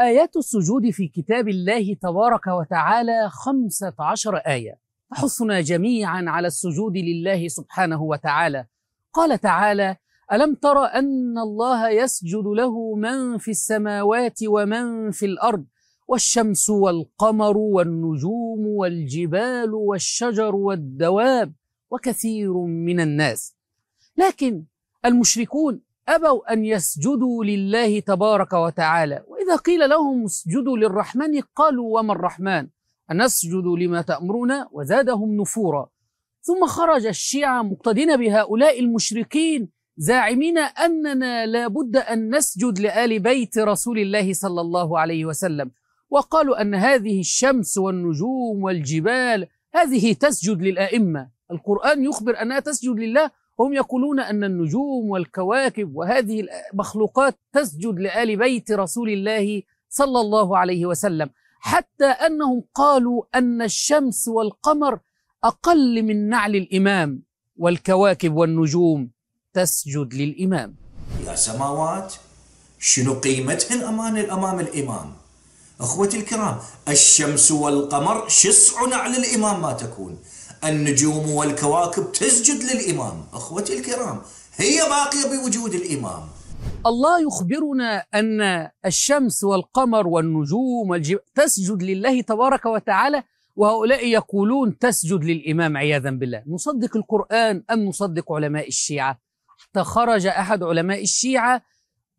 آيات السجود في كتاب الله تبارك وتعالى خمسة عشر آية تحثنا جميعا على السجود لله سبحانه وتعالى قال تعالى ألم تر أن الله يسجد له من في السماوات ومن في الأرض والشمس والقمر والنجوم والجبال والشجر والدواب وكثير من الناس لكن المشركون أبوا أن يسجدوا لله تبارك وتعالى فإذا قيل لهم اسجدوا للرحمن قالوا وما الرحمن أنسجد لما تأمرنا وزادهم نفورا ثم خرج الشيعة مقتدين بهؤلاء المشركين زاعمين أننا لابد أن نسجد لآل بيت رسول الله صلى الله عليه وسلم وقالوا أن هذه الشمس والنجوم والجبال هذه تسجد للأئمة القرآن يخبر أنها تسجد لله هم يقولون أن النجوم والكواكب وهذه المخلوقات تسجد لآل بيت رسول الله صلى الله عليه وسلم حتى أنهم قالوا أن الشمس والقمر أقل من نعل الإمام والكواكب والنجوم تسجد للإمام يا سماوات شنو قيمتهن أمان أمام الإمام أخوتي الكرام الشمس والقمر شسع نعل الإمام ما تكون النجوم والكواكب تسجد للإمام أخوتي الكرام هي باقية بوجود الإمام الله يخبرنا أن الشمس والقمر والنجوم والجب... تسجد لله تبارك وتعالى وهؤلاء يقولون تسجد للإمام عياذا بالله نصدق القرآن أم نصدق علماء الشيعة حتى خرج أحد علماء الشيعة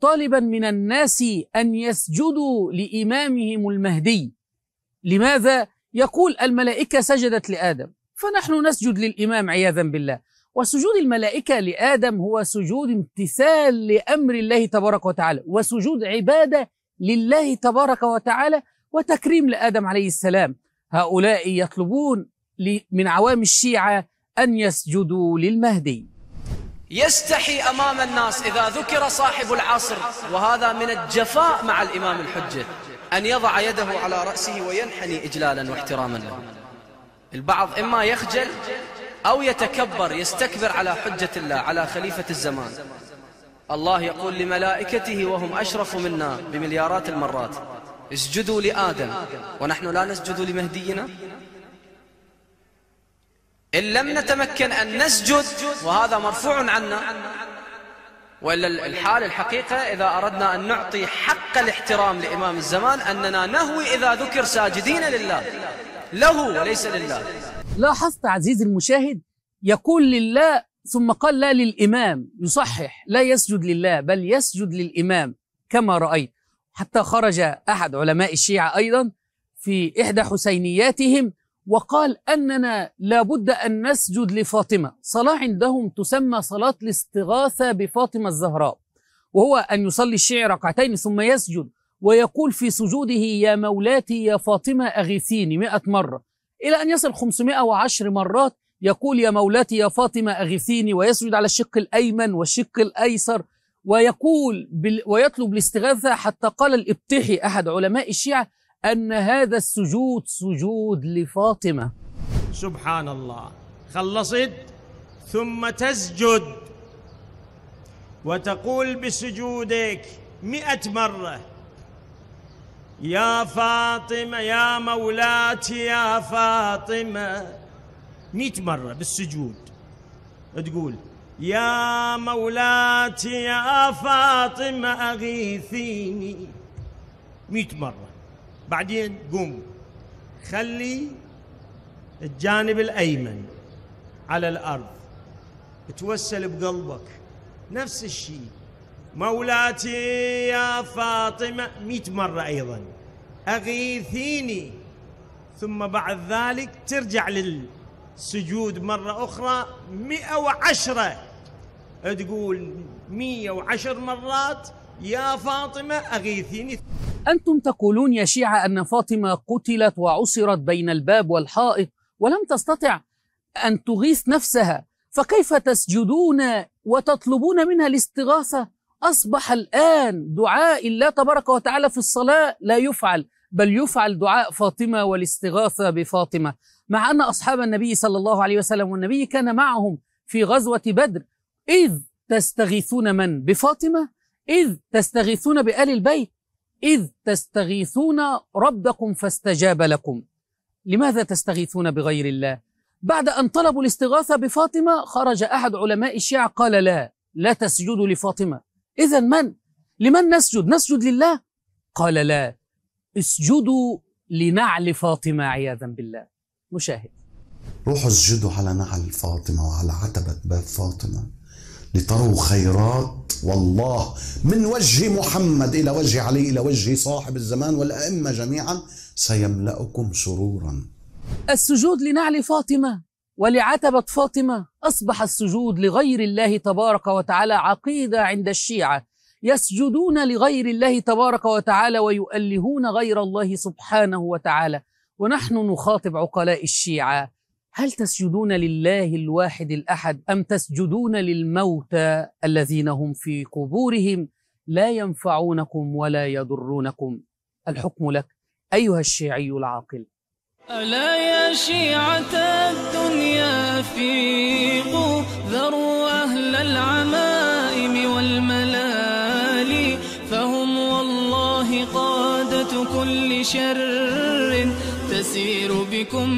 طالبا من الناس أن يسجدوا لإمامهم المهدي لماذا؟ يقول الملائكة سجدت لآدم فنحن نسجد للإمام عياذا بالله وسجود الملائكة لآدم هو سجود امتثال لأمر الله تبارك وتعالى وسجود عبادة لله تبارك وتعالى وتكريم لآدم عليه السلام هؤلاء يطلبون من عوام الشيعة أن يسجدوا للمهدي يستحي أمام الناس إذا ذكر صاحب العصر وهذا من الجفاء مع الإمام الحجة أن يضع يده على رأسه وينحني إجلالا واحتراما له البعض إما يخجل أو يتكبر يستكبر على حجة الله على خليفة الزمان الله يقول لملائكته وهم أشرف منا بمليارات المرات اسجدوا لآدم ونحن لا نسجد لمهدينا إن لم نتمكن أن نسجد وهذا مرفوع عنا وإلا الحال الحقيقة إذا أردنا أن نعطي حق الاحترام لإمام الزمان أننا نهوي إذا ذكر ساجدين لله له وليس لله لاحظت عزيزي المشاهد يقول لله ثم قال لا للإمام يصحح لا يسجد لله بل يسجد للإمام كما رأيت حتى خرج أحد علماء الشيعة أيضا في إحدى حسينياتهم وقال أننا لابد أن نسجد لفاطمة صلاة عندهم تسمى صلاة الاستغاثة بفاطمة الزهراء وهو أن يصلي الشيعي ركعتين ثم يسجد ويقول في سجوده يا مولاتي يا فاطمة أغثيني مئة مرة إلى أن يصل 510 مرات يقول يا مولاتي يا فاطمة أغثيني ويسجد على الشق الأيمن والشق الأيسر ويقول ويطلب الاستغاثة حتى قال الابتحي أحد علماء الشيعة أن هذا السجود سجود لفاطمة سبحان الله خلصت ثم تسجد وتقول بسجودك مئة مرة يا فاطمة يا مولاتي يا فاطمة مئة مرة بالسجود تقول يا مولاتي يا فاطمة أغيثيني مئة مرة بعدين قم خلي الجانب الأيمن على الأرض توسل بقلبك نفس الشيء مولاتي يا فاطمة مئة مرة أيضاً أغيثيني ثم بعد ذلك ترجع للسجود مرة أخرى مئة وعشرة تقول مئة وعشر مرات يا فاطمة أغيثيني أنتم تقولون يا شيعة أن فاطمة قتلت وعصرت بين الباب والحائط ولم تستطع أن تغيث نفسها فكيف تسجدون وتطلبون منها الاستغاثة أصبح الآن دعاء الله تبارك وتعالى في الصلاة لا يفعل بل يفعل دعاء فاطمة والاستغاثة بفاطمة مع أن أصحاب النبي صلى الله عليه وسلم والنبي كان معهم في غزوة بدر إذ تستغيثون من؟ بفاطمة إذ تستغيثون بآل البيت إذ تستغيثون ربكم فاستجاب لكم لماذا تستغيثون بغير الله؟ بعد أن طلبوا الاستغاثة بفاطمة خرج أحد علماء الشيعة قال لا لا تسجدوا لفاطمة إذا من؟ لمن نسجد؟ نسجد لله قال لا اسجدوا لنعل فاطمة عياذا بالله مشاهد روحوا اسجدوا على نعل فاطمة وعلى عتبة باب فاطمة لتروا خيرات والله من وجه محمد إلى وجه علي إلى وجه صاحب الزمان والأئمة جميعا سيملأكم سرورا السجود لنعل فاطمة ولعتبة فاطمة أصبح السجود لغير الله تبارك وتعالى عقيدة عند الشيعة يسجدون لغير الله تبارك وتعالى ويؤلهون غير الله سبحانه وتعالى ونحن نخاطب عقلاء الشيعة هل تسجدون لله الواحد الأحد أم تسجدون للموتى الذين هم في قبورهم لا ينفعونكم ولا يضرونكم الحكم لك أيها الشيعي العاقل ألا يا شيعة الدنيا فيقوا ذروا أهل العمال شر تسير بكم